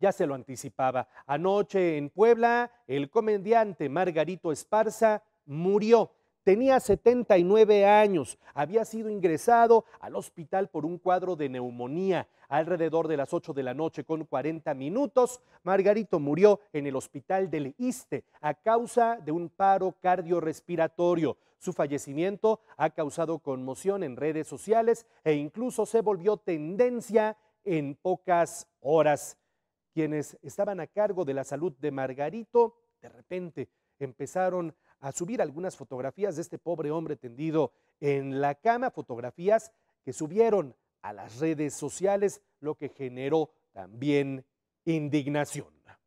ya se lo anticipaba. Anoche en Puebla, el comediante Margarito Esparza murió. Tenía 79 años, había sido ingresado al hospital por un cuadro de neumonía. Alrededor de las 8 de la noche con 40 minutos, Margarito murió en el hospital del Iste a causa de un paro cardiorrespiratorio. Su fallecimiento ha causado conmoción en redes sociales e incluso se volvió tendencia en pocas horas quienes estaban a cargo de la salud de Margarito, de repente empezaron a subir algunas fotografías de este pobre hombre tendido en la cama, fotografías que subieron a las redes sociales, lo que generó también indignación.